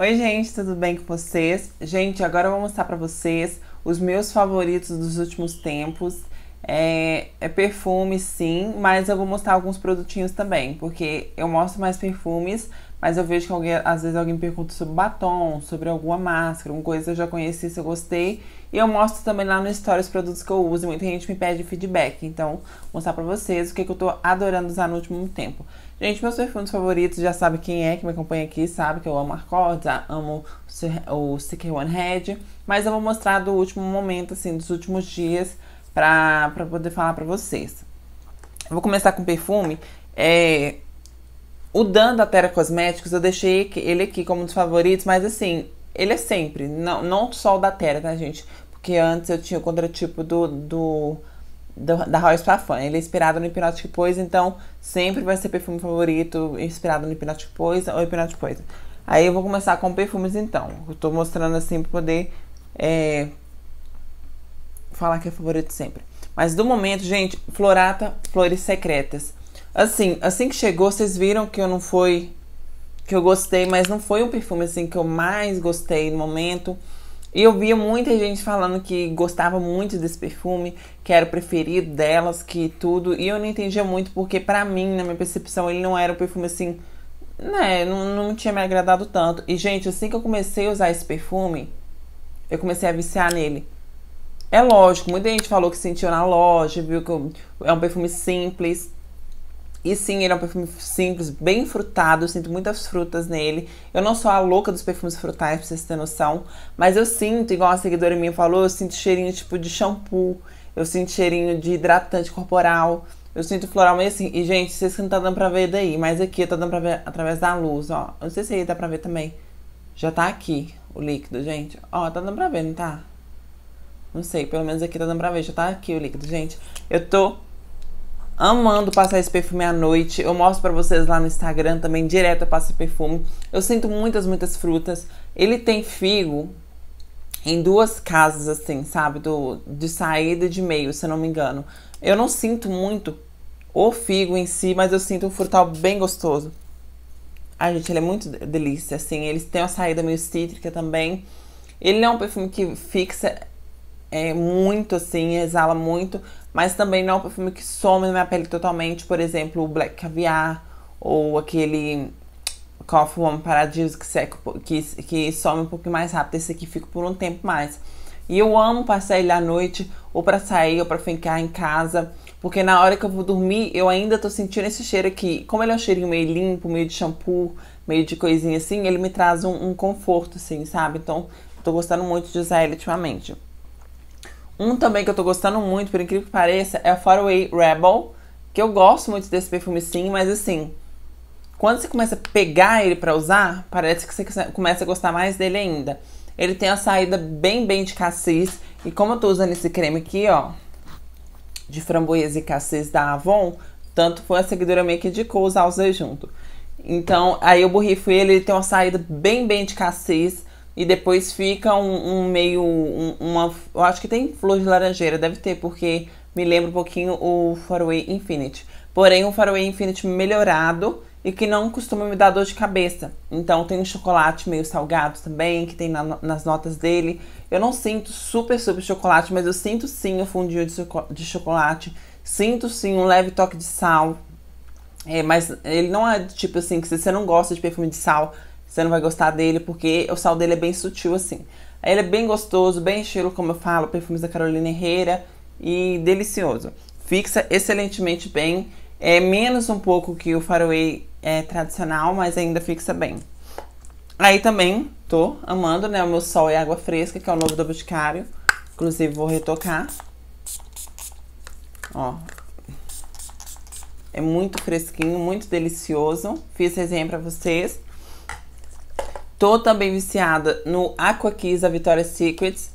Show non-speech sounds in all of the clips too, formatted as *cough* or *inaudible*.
Oi, gente, tudo bem com vocês? Gente, agora eu vou mostrar pra vocês os meus favoritos dos últimos tempos. É, é, perfume, sim, mas eu vou mostrar alguns produtinhos também, porque eu mostro mais perfumes, mas eu vejo que alguém, às vezes alguém pergunta sobre batom, sobre alguma máscara, alguma coisa que eu já conheci, se eu gostei. E eu mostro também lá no Story os produtos que eu uso, muita gente me pede feedback, então vou mostrar pra vocês o que, que eu tô adorando usar no último tempo. Gente, meus perfumes favoritos, já sabe quem é que me acompanha aqui, sabe que eu amo Arcorda, amo o CK One Head, mas eu vou mostrar do último momento, assim, dos últimos dias, pra, pra poder falar pra vocês. Eu vou começar com perfume. É, o Dan da Terra Cosméticos, eu deixei ele aqui como um dos favoritos, mas assim, ele é sempre, não, não só o da Terra, tá, gente? Porque antes eu tinha o contratipo do, do do, da Royce Parfum. Ele é inspirado no Hypnotic Poison, então sempre vai ser perfume favorito inspirado no Hypnotic Poison ou Hypnotic Poison. Aí eu vou começar com perfumes então. Eu tô mostrando assim pra poder é, falar que é favorito sempre. Mas do momento, gente, Florata Flores Secretas. Assim, assim que chegou, vocês viram que eu não foi que eu gostei, mas não foi um perfume assim que eu mais gostei no momento. E eu via muita gente falando que gostava muito desse perfume, que era o preferido delas, que tudo. E eu não entendia muito porque, para mim, na minha percepção, ele não era um perfume assim, né? Não, não tinha me agradado tanto. E, gente, assim que eu comecei a usar esse perfume, eu comecei a viciar nele. É lógico, muita gente falou que sentiu na loja, viu que é um perfume simples. E sim, ele é um perfume simples, bem frutado, eu sinto muitas frutas nele. Eu não sou a louca dos perfumes frutais, pra vocês terem noção, mas eu sinto, igual a seguidora minha falou, eu sinto cheirinho tipo de shampoo, eu sinto cheirinho de hidratante corporal, eu sinto floral meio assim. E, gente, vocês que não tá dando pra ver daí, mas aqui tô dando pra ver através da luz, ó. Eu não sei se aí dá pra ver também. Já tá aqui o líquido, gente. Ó, tá dando pra ver, não tá? Não sei, pelo menos aqui tá dando pra ver, já tá aqui o líquido, gente. Eu tô amando passar esse perfume à noite. Eu mostro para vocês lá no Instagram também, direto eu passo perfume. Eu sinto muitas, muitas frutas. Ele tem figo em duas casas, assim, sabe? Do, de saída e de meio, se eu não me engano. Eu não sinto muito o figo em si, mas eu sinto um frutal bem gostoso. Ai, gente, ele é muito delícia, assim. Eles têm uma saída meio cítrica também. Ele não é um perfume que fixa é muito assim, exala muito, mas também não é um perfume que some na minha pele totalmente, por exemplo, o Black Caviar ou aquele Coffee One Paradiso que, seca, que, que some um pouquinho mais rápido. Esse aqui fica por um tempo mais. E eu amo passar ele à noite, ou para sair, ou para ficar em casa, porque na hora que eu vou dormir, eu ainda tô sentindo esse cheiro aqui. Como ele é um cheirinho meio limpo, meio de shampoo, meio de coisinha assim, ele me traz um, um conforto, assim, sabe? Então, tô gostando muito de usar ele ultimamente. Um também que eu tô gostando muito, por incrível que pareça, é a Faraway Rebel, que eu gosto muito desse perfume sim, mas assim, quando você começa a pegar ele para usar, parece que você começa a gostar mais dele ainda. Ele tem a saída bem, bem de cassis. E como eu tô usando esse creme aqui, ó, de framboesa e cassis da Avon, tanto foi a seguidora meio que indicou usar os dois junto. Então, aí eu borrifo ele, ele tem uma saída bem, bem de cassis e depois fica um, um meio. Um, uma, eu acho que tem flor de laranjeira, deve ter, porque me lembra um pouquinho o Faraway Infinite. Porém, um Faraway Infinite melhorado e que não costuma me dar dor de cabeça. Então, tem um chocolate meio salgado também, que tem na, nas notas dele. Eu não sinto super, super chocolate, mas eu sinto sim o fundinho de, de chocolate. Sinto sim um leve toque de sal. É, mas ele não é tipo assim, que se você não gosta de perfume de sal, você não vai gostar dele porque o sal dele é bem sutil assim. Ele é bem gostoso, bem estilo, como eu falo, perfumes da Carolina Herrera e delicioso. Fixa excelentemente bem, é menos um pouco que o Faraway é tradicional, mas ainda fixa bem. Aí também tô amando, né, o meu sol e água fresca, que é o novo do Boticário. Inclusive vou retocar. Ó. É muito fresquinho, muito delicioso. Fiz resenha para vocês. Tô também viciada no Aqua Kiss da Victoria's Secrets.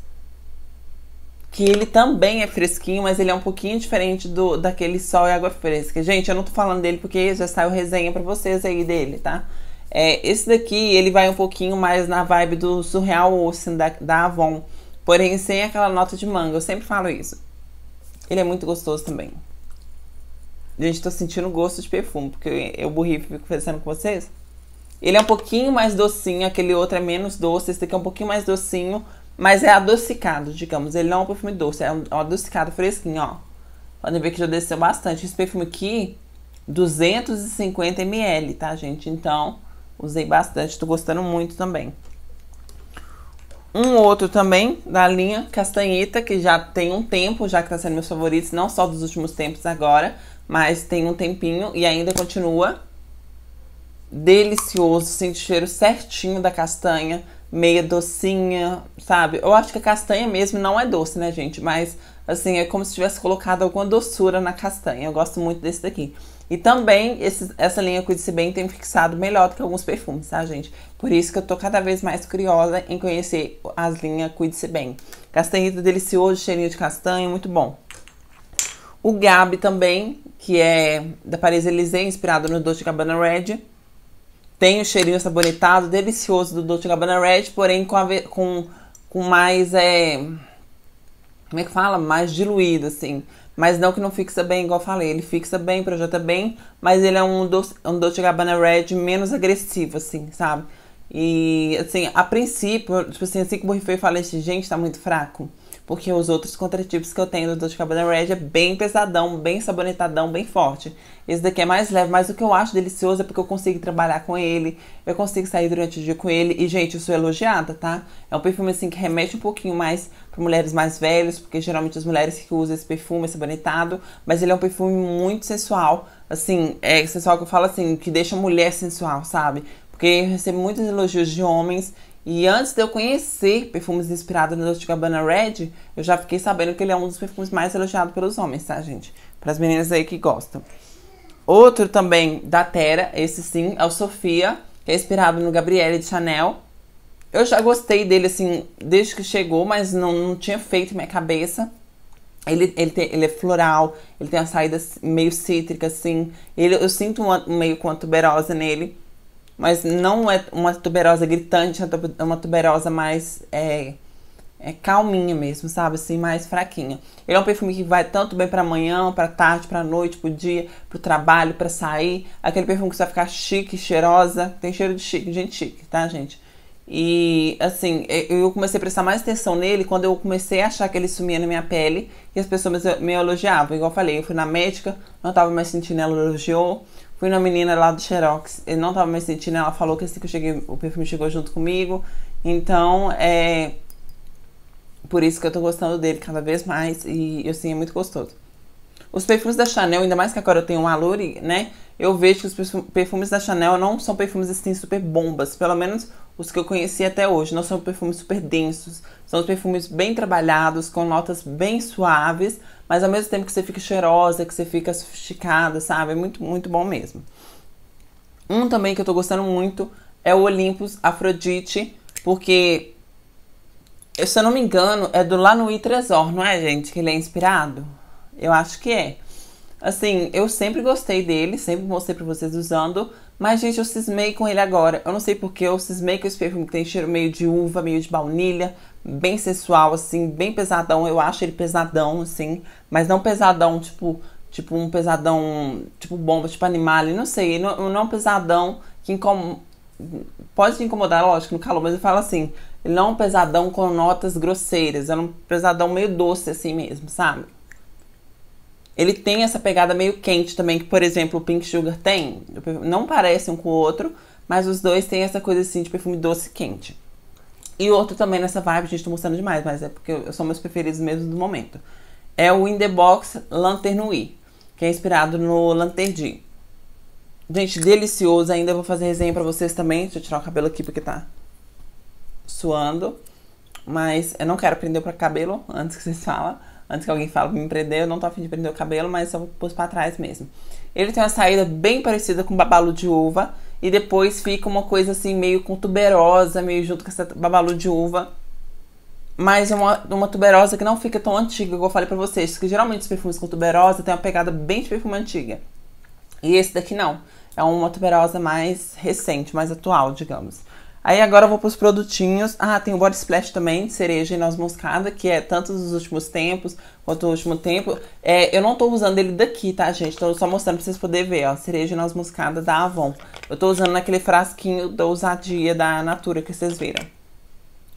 Que ele também é fresquinho, mas ele é um pouquinho diferente do daquele sol e água fresca. Gente, eu não tô falando dele porque já saiu resenha pra vocês aí dele, tá? É, esse daqui, ele vai um pouquinho mais na vibe do Surreal Ocean da, da Avon. Porém, sem aquela nota de manga. Eu sempre falo isso. Ele é muito gostoso também. Gente, tô sentindo gosto de perfume, porque eu, eu e fico conversando com vocês. Ele é um pouquinho mais docinho, aquele outro é menos doce, esse aqui é um pouquinho mais docinho, mas é adocicado, digamos. Ele não é um perfume doce, é um, é um adocicado fresquinho, ó. Podem ver que já desceu bastante. Esse perfume aqui, 250 ml, tá, gente? Então, usei bastante, tô gostando muito também. Um outro também, da linha Castanheta, que já tem um tempo, já que tá sendo meus favoritos, não só dos últimos tempos agora, mas tem um tempinho e ainda continua delicioso, sente o cheiro certinho da castanha, meia docinha, sabe? Eu acho que a castanha mesmo não é doce, né, gente? Mas assim, é como se tivesse colocado alguma doçura na castanha. Eu gosto muito desse daqui. E também esse, essa linha Cuide-se Bem tem fixado melhor do que alguns perfumes, tá, gente? Por isso que eu tô cada vez mais curiosa em conhecer as linhas Cuide-se Bem. Castanhito tá delicioso, cheirinho de castanha, muito bom. O Gabi também, que é da Paris Elysée, inspirado no doce Cabana Red. Tem o cheirinho sabonetado, delicioso do Dolce Gabbana Red, porém com, a, com, com mais. É, como é que fala? Mais diluído, assim. Mas não que não fixa bem, igual eu falei. Ele fixa bem, projeta bem, mas ele é um, Dolce um Dolce Gabbana Red menos agressivo, assim, sabe? E, assim, a princípio, tipo assim, assim que borrifei, eu falei gente, tá muito fraco. Porque os outros contratipos que eu tenho do Dolce Gabbana Red é bem pesadão, bem sabonetadão, bem forte. Esse daqui é mais leve, mas o que eu acho delicioso é porque eu consigo trabalhar com ele, eu consigo sair durante o dia com ele. E, gente, eu sou elogiada, tá? É um perfume, assim, que remete um pouquinho mais para mulheres mais velhas, porque geralmente as mulheres que usam esse perfume, esse é sabonetado, mas ele é um perfume muito sensual, assim, é sensual que eu falo assim, que deixa a mulher sensual, sabe? Porque eu recebo muitos elogios de homens e antes de eu conhecer perfumes inspirados no Dolce Gabbana Red, eu já fiquei sabendo que ele é um dos perfumes mais elogiados pelos homens, tá, gente? Para as meninas aí que gostam. Outro também da Terra, esse sim, é o Sofia, que é inspirado no Gabriele de Chanel. Eu já gostei dele, assim, desde que chegou, mas não, não tinha feito minha cabeça. Ele, ele, tem, ele é floral, ele tem a saída meio cítrica, assim. Ele, eu sinto um, meio com a tuberosa nele mas não é uma tuberosa gritante, é, é uma tuberosa mais é, é calminha mesmo, sabe? Assim, mais fraquinha. Ele é um perfume que vai tanto bem para manhã, para tarde, para noite, pro dia, pro trabalho, para sair. Aquele perfume que você vai ficar chique, cheirosa, tem cheiro de chique, gente chique, tá, gente? E assim, eu comecei a prestar mais atenção nele quando eu comecei a achar que ele sumia na minha pele e as pessoas me elogiavam. Igual eu falei, eu fui na médica, não tava mais sentindo, ela elogiou. Fui na menina lá do Xerox, eu não tava me sentindo, ela falou que assim que eu cheguei, o perfume chegou junto comigo. Então, é. Por isso que eu tô gostando dele cada vez mais e assim é muito gostoso. Os perfumes da Chanel, ainda mais que agora eu tenho um Alure, né? Eu vejo que os perfumes da Chanel não são perfumes assim super bombas, pelo menos os que eu conheci até hoje. Não são perfumes super densos, são perfumes bem trabalhados, com notas bem suaves, mas ao mesmo tempo que você fica cheirosa, que você fica sofisticada, sabe? É muito, muito bom mesmo. Um também que eu tô gostando muito é o Olympus Afrodite, porque, se eu não me engano, é do Lanui Tresor, não é, gente? Que ele é inspirado? Eu acho que é. Assim, eu sempre gostei dele, sempre mostrei pra vocês usando, mas, gente, eu cismei com ele agora. Eu não sei porque eu cismei com esse perfume que tem cheiro meio de uva, meio de baunilha, bem sensual, assim, bem pesadão. Eu acho ele pesadão, assim, mas não pesadão, tipo, tipo um pesadão, tipo bomba, tipo animal, não sei. Não, não é um pesadão que incomoda. Pode incomodar, lógico, no calor, mas eu falo assim, ele não é um pesadão com notas grosseiras, é um pesadão meio doce assim mesmo, sabe? Ele tem essa pegada meio quente também, que, por exemplo, o Pink Sugar tem. Não parecem um com o outro, mas os dois têm essa coisa assim de perfume doce quente. E outro também nessa vibe, gente, tô mostrando demais, mas é porque são meus preferidos mesmo do momento. É o In The Box Lanternui, que é inspirado no Lanterdi. Gente, delicioso. Ainda vou fazer resenha pra vocês também. Deixa eu tirar o cabelo aqui porque tá suando. Mas eu não quero prender o cabelo *laughs* antes que vocês falam. Antes que alguém fale pra me prender, eu não tô afim de prender o cabelo, mas só pus pra trás mesmo. Ele tem uma saída bem parecida com babalu de uva e depois fica uma coisa assim meio com tuberosa, meio junto com essa babalu de uva. Mas é uma, uma tuberosa que não fica tão antiga, como eu falei pra vocês, que geralmente os perfumes com tuberosa tem uma pegada bem de perfume antiga. E esse daqui não. É uma tuberosa mais recente, mais atual, digamos. Aí agora eu vou pros produtinhos. Ah, tem o Body Splash também, cereja e noz moscada, que é tanto dos últimos tempos quanto do último tempo. É, eu não tô usando ele daqui, tá, gente? Tô só mostrando pra vocês poderem ver, ó. Cereja e noz moscada da Avon. Eu tô usando naquele frasquinho da ousadia da Natura, que vocês viram.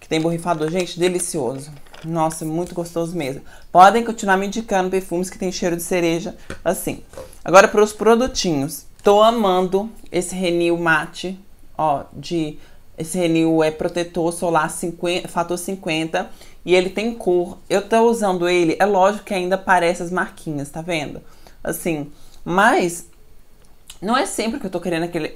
Que tem borrifador. Gente, delicioso. Nossa, é muito gostoso mesmo. Podem continuar me indicando perfumes que tem cheiro de cereja, assim. Agora pros produtinhos. Tô amando esse Renew Mate, ó, de esse renil é protetor solar 50, fator 50 e ele tem cor. Eu tô usando ele, é lógico que ainda parece as marquinhas, tá vendo? Assim, mas não é sempre que eu tô querendo aquele,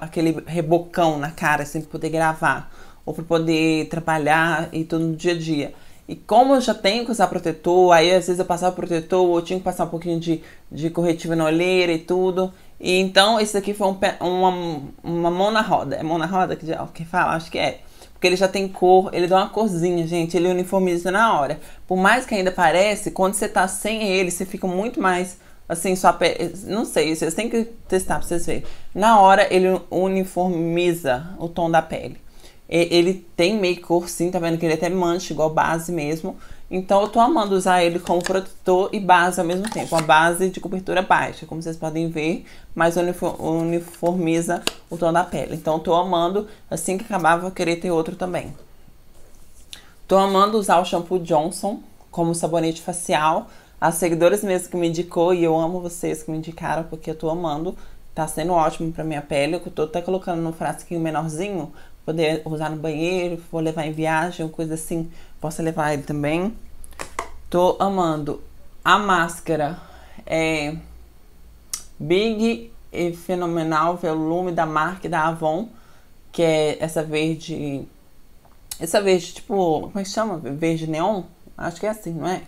aquele rebocão na cara, assim, pra poder gravar ou para poder trabalhar e tudo no dia a dia. E como eu já tenho que usar protetor, aí às vezes eu passava protetor, ou tinha que passar um pouquinho de, de corretivo na olheira e tudo. E então esse aqui foi um, uma, uma mão na roda. É mão na roda que, que fala? Acho que é. Porque ele já tem cor, ele dá uma corzinha, gente. Ele uniformiza na hora. Por mais que ainda pareça, quando você tá sem ele, você fica muito mais assim, sua pele. Não sei, vocês têm que testar pra vocês verem. Na hora ele uniformiza o tom da pele ele tem meio cor sim, tá vendo que ele é até mancha, igual base mesmo. Então eu tô amando usar ele como protetor e base ao mesmo tempo. Uma base de cobertura baixa, como vocês podem ver, mas uniformiza o tom da pele. Então eu tô amando, assim que acabar vou querer ter outro também. Tô amando usar o shampoo Johnson como sabonete facial. As seguidoras mesmo que me indicou, e eu amo vocês que me indicaram, porque eu tô amando. Tá sendo ótimo pra minha pele. Eu tô até colocando no frasquinho menorzinho, poder usar no banheiro, vou levar em viagem, coisa assim, possa levar ele também. Tô amando a máscara é Big e fenomenal volume é da marca da Avon, que é essa verde essa verde, tipo, como é que chama? Verde neon? Acho que é assim, não é?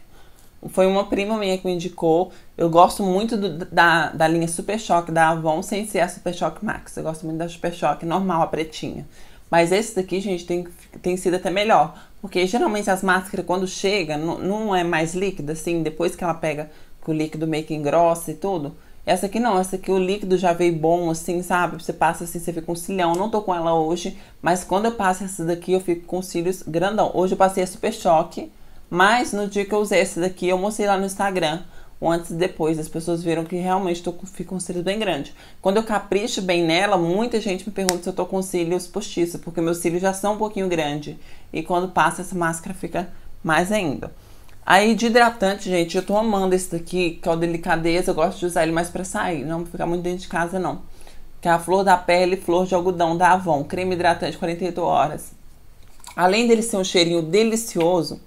Foi uma prima minha que me indicou. Eu gosto muito do, da, da linha Super Choque da Avon, sem ser a Super Choque Max. Eu gosto muito da Super Choque normal, a pretinha. Mas esse daqui, gente, tem, tem sido até melhor. Porque geralmente as máscaras, quando chega, não, é mais líquida, assim, depois que ela pega com o líquido meio que engrossa e tudo. Essa aqui não, essa aqui o líquido já veio bom, assim, sabe? Você passa assim, você fica com um cilhão. Não tô com ela hoje, mas quando eu passo essa daqui, eu fico com cílios grandão. Hoje eu passei a Super Choque, mas no dia que eu usei essa daqui, eu mostrei lá no Instagram ou antes e depois. As pessoas viram que realmente tô, fico com os cílios bem grande. Quando eu capricho bem nela, muita gente me pergunta se eu tô com cílios postiços, porque meus cílios já são um pouquinho grandes E quando passa essa máscara fica mais ainda. Aí de hidratante, gente, eu tô amando esse daqui, que é o Delicadeza. Eu gosto de usar ele mais para sair, não ficar muito dentro de casa não. Que é a flor da pele, flor de algodão da Avon, creme hidratante 48 horas. Além dele ser um cheirinho delicioso,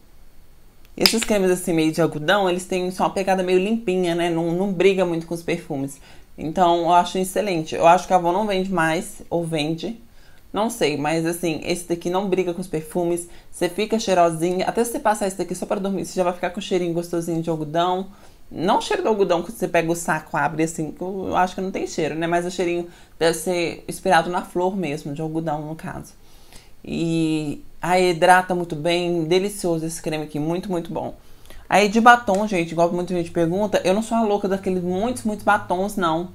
esses cremes assim meio de algodão, eles têm só uma pegada meio limpinha, né? Não, não briga muito com os perfumes. Então eu acho excelente. Eu acho que a Avon não vende mais, ou vende. Não sei, mas assim, esse daqui não briga com os perfumes. Você fica cheirosinha. Até se você passar esse daqui só para dormir, você já vai ficar com um cheirinho gostosinho de algodão. Não cheiro do algodão que você pega o saco, abre assim, eu acho que não tem cheiro, né? Mas o cheirinho deve ser inspirado na flor mesmo, de algodão no caso. E Aí hidrata muito bem, delicioso esse creme aqui, muito, muito bom. Aí de batom, gente, igual muita gente pergunta, eu não sou a louca daqueles muitos, muitos batons, não.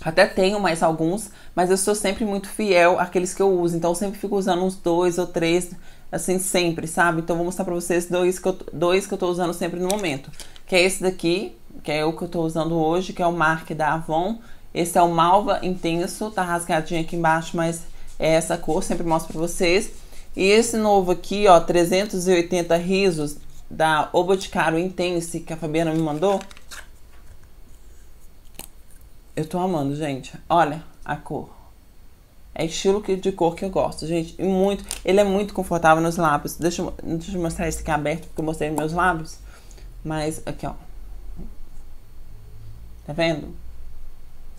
Até tenho mais alguns, mas eu sou sempre muito fiel àqueles que eu uso. Então eu sempre fico usando uns dois ou três, assim, sempre, sabe? Então vou mostrar pra vocês dois que eu, dois que eu tô usando sempre no momento. Que é esse daqui, que é o que eu tô usando hoje, que é o Mark da Avon. Esse é o Malva Intenso, tá rasgadinho aqui embaixo, mas é essa cor, sempre mostro pra vocês. E esse novo aqui, ó, 380 risos da O Boticário Intense, que a Fabiana me mandou. Eu tô amando, gente. Olha a cor. É estilo de cor que eu gosto, gente. E muito, ele é muito confortável nos lábios. Deixa eu, deixa eu mostrar esse aqui aberto, porque eu mostrei meus lábios. Mas, aqui, ó. Tá vendo?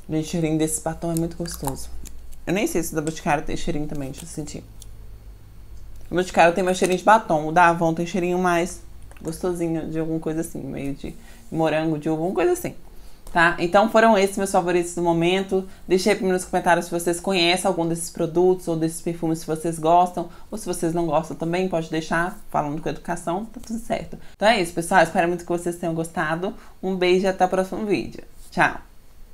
Gente, o cheirinho desse batom é muito gostoso. Eu nem sei se da Boticário tem cheirinho também, deixa eu sentir. O Boticário tem mais cheirinho de batom. O da Avon tem cheirinho mais gostosinho de alguma coisa assim, meio de morango, de alguma coisa assim. Tá? Então foram esses meus favoritos do momento. Deixei aí nos comentários se vocês conhecem algum desses produtos ou desses perfumes, se vocês gostam, ou se vocês não gostam também, pode deixar falando com educação, tá tudo certo. Então é isso, pessoal. Espero muito que vocês tenham gostado. Um beijo e até o próximo vídeo. Tchau!